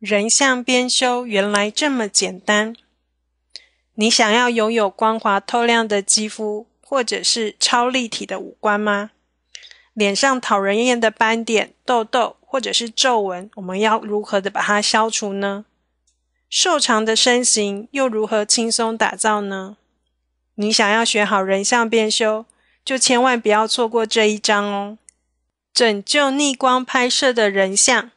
人像编修原来这么简单！你想要拥有光滑透亮的肌肤，或者是超立体的五官吗？脸上讨人厌的斑点、痘痘，或者是皱纹，我们要如何的把它消除呢？瘦长的身形又如何轻松打造呢？你想要学好人像编修，就千万不要错过这一章哦！拯救逆光拍摄的人像。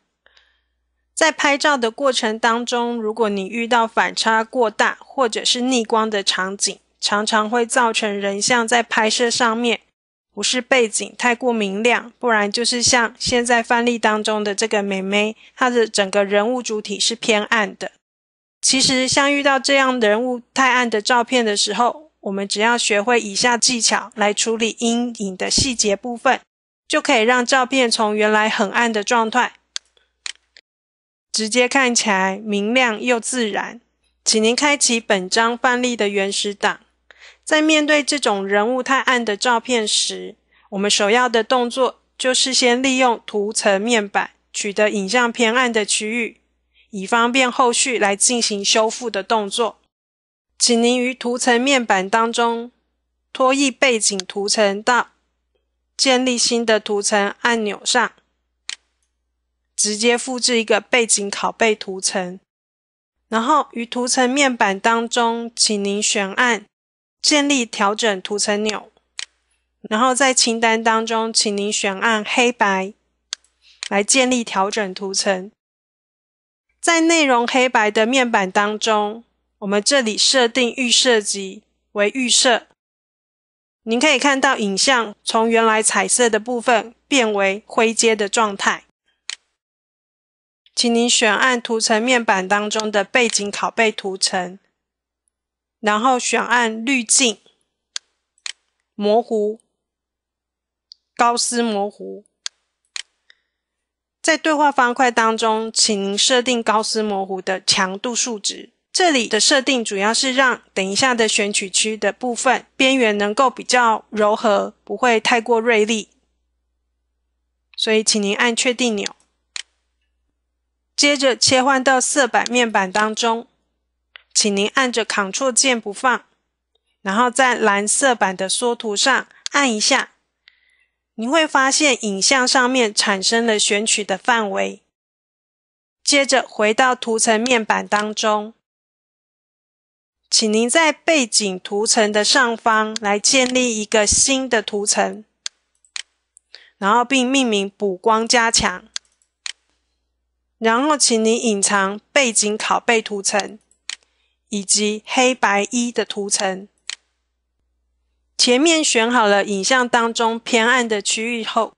在拍照的过程当中，如果你遇到反差过大或者是逆光的场景，常常会造成人像在拍摄上面不是背景太过明亮，不然就是像现在范例当中的这个美眉，她的整个人物主体是偏暗的。其实，像遇到这样人物太暗的照片的时候，我们只要学会以下技巧来处理阴影的细节部分，就可以让照片从原来很暗的状态。直接看起来明亮又自然。请您开启本章范例的原始档。在面对这种人物太暗的照片时，我们首要的动作就是先利用图层面板取得影像偏暗的区域，以方便后续来进行修复的动作。请您于图层面板当中拖曳背景图层到建立新的图层按钮上。直接复制一个背景拷贝图层，然后于图层面板当中，请您选按建立调整图层钮，然后在清单当中，请您选按黑白来建立调整图层。在内容黑白的面板当中，我们这里设定预设级为预设。您可以看到影像从原来彩色的部分变为灰阶的状态。请您选按图层面板当中的背景拷贝图层，然后选按滤镜模糊高斯模糊，在对话方块当中，请您设定高斯模糊的强度数值。这里的设定主要是让等一下的选取区的部分边缘能够比较柔和，不会太过锐利。所以，请您按确定钮。接着切换到色板面板当中，请您按着 Ctrl 键不放，然后在蓝色板的缩图上按一下，您会发现影像上面产生了选取的范围。接着回到图层面板当中，请您在背景图层的上方来建立一个新的图层，然后并命名“补光加强”。然后，请你隐藏背景拷贝图层以及黑白一的图层。前面选好了影像当中偏暗的区域后，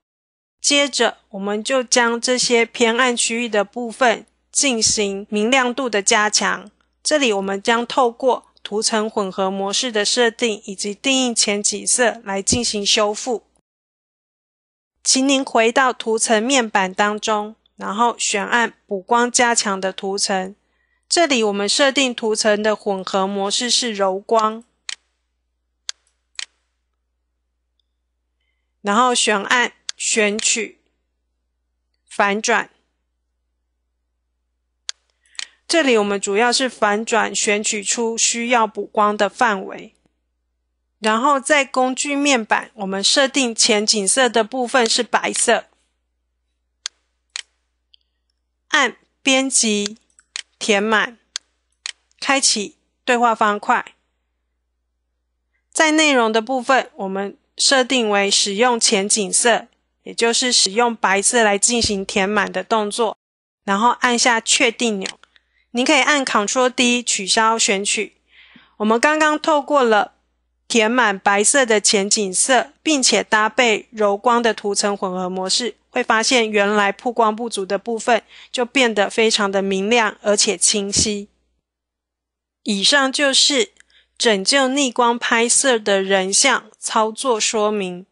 接着我们就将这些偏暗区域的部分进行明亮度的加强。这里我们将透过图层混合模式的设定以及定义前景色来进行修复。请您回到图层面板当中。然后选按补光加强的图层，这里我们设定图层的混合模式是柔光。然后选按选取、反转。这里我们主要是反转选取出需要补光的范围。然后在工具面板，我们设定前景色的部分是白色。编辑、填满、开启对话方块，在内容的部分，我们设定为使用前景色，也就是使用白色来进行填满的动作，然后按下确定钮。您可以按 Ctrl D 取消选取。我们刚刚透过了填满白色的前景色，并且搭配柔光的图层混合模式。会发现原来曝光不足的部分就变得非常的明亮而且清晰。以上就是拯救逆光拍摄的人像操作说明。